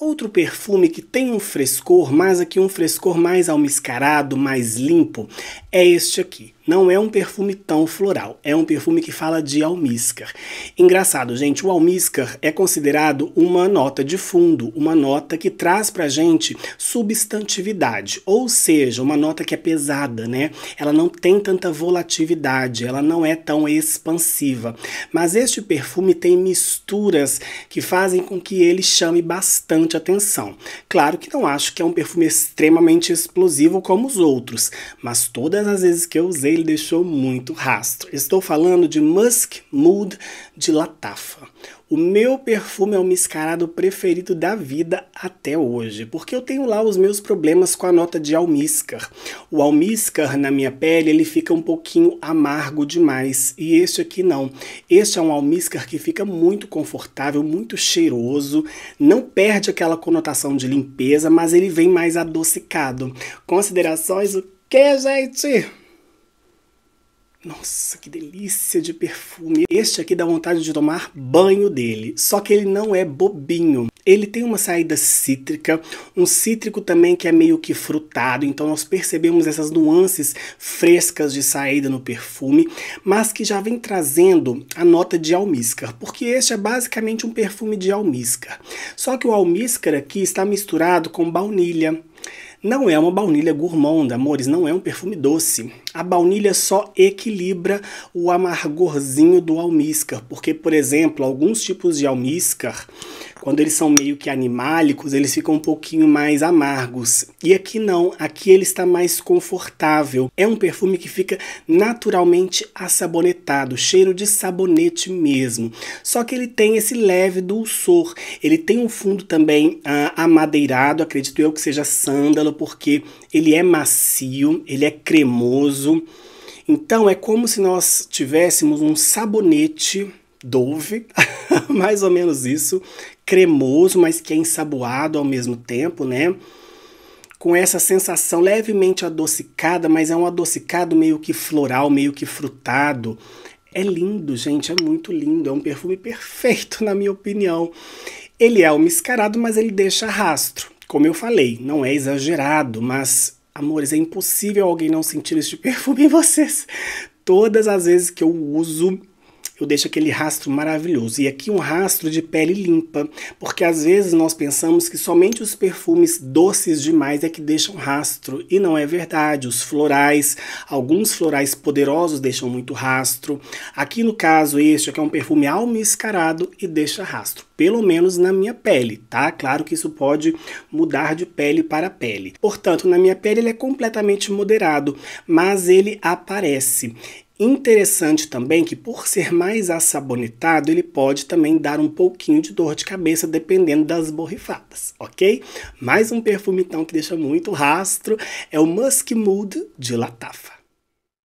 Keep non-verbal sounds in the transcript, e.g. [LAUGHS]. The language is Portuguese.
Outro perfume que tem um frescor, mas aqui um frescor mais almiscarado, mais limpo, é este aqui. Não é um perfume tão floral, é um perfume que fala de almíscar. Engraçado, gente, o almíscar é considerado uma nota de fundo, uma nota que traz pra gente substantividade, ou seja, uma nota que é pesada, né? Ela não tem tanta volatilidade, ela não é tão expansiva. Mas este perfume tem misturas que fazem com que ele chame bastante bastante atenção. Claro que não acho que é um perfume extremamente explosivo como os outros, mas todas as vezes que eu usei ele deixou muito rastro. Estou falando de Musk Mood de Latafa. O meu perfume é o mascarado preferido da vida até hoje, porque eu tenho lá os meus problemas com a nota de almíscar. O almíscar na minha pele, ele fica um pouquinho amargo demais, e este aqui não. Este é um almíscar que fica muito confortável, muito cheiroso, não perde aquela conotação de limpeza, mas ele vem mais adocicado. Considerações o que, gente? Nossa, que delícia de perfume. Este aqui dá vontade de tomar banho dele. Só que ele não é bobinho. Ele tem uma saída cítrica, um cítrico também que é meio que frutado, então nós percebemos essas nuances frescas de saída no perfume, mas que já vem trazendo a nota de almíscar, porque este é basicamente um perfume de almíscar. Só que o almíscar aqui está misturado com baunilha, não é uma baunilha gourmanda, amores, não é um perfume doce. A baunilha só equilibra o amargorzinho do almíscar, porque, por exemplo, alguns tipos de almíscar quando eles são meio que animálicos, eles ficam um pouquinho mais amargos. E aqui não, aqui ele está mais confortável. É um perfume que fica naturalmente assabonetado, cheiro de sabonete mesmo. Só que ele tem esse leve dulçor. Ele tem um fundo também ah, amadeirado, acredito eu que seja sândalo, porque ele é macio, ele é cremoso. Então é como se nós tivéssemos um sabonete Dove, [LAUGHS] mais ou menos isso, cremoso, mas que é ensaboado ao mesmo tempo, né? Com essa sensação levemente adocicada, mas é um adocicado meio que floral, meio que frutado. É lindo, gente, é muito lindo, é um perfume perfeito, [LAUGHS] na minha opinião. Ele é almiscarado, mas ele deixa rastro. Como eu falei, não é exagerado, mas, amores, é impossível alguém não sentir este [LAUGHS] perfume em vocês. Todas as vezes que eu uso, eu deixo aquele rastro maravilhoso. E aqui um rastro de pele limpa, porque às vezes nós pensamos que somente os perfumes doces demais é que deixam rastro, e não é verdade. Os florais, alguns florais poderosos deixam muito rastro. Aqui no caso este, é um perfume almiscarado e deixa rastro, pelo menos na minha pele, tá? Claro que isso pode mudar de pele para pele. Portanto, na minha pele ele é completamente moderado, mas ele aparece. Interessante também que, por ser mais assabonetado, ele pode também dar um pouquinho de dor de cabeça, dependendo das borrifadas, ok? Mais um perfume, então, que deixa muito rastro é o Musk Mood de Latafa.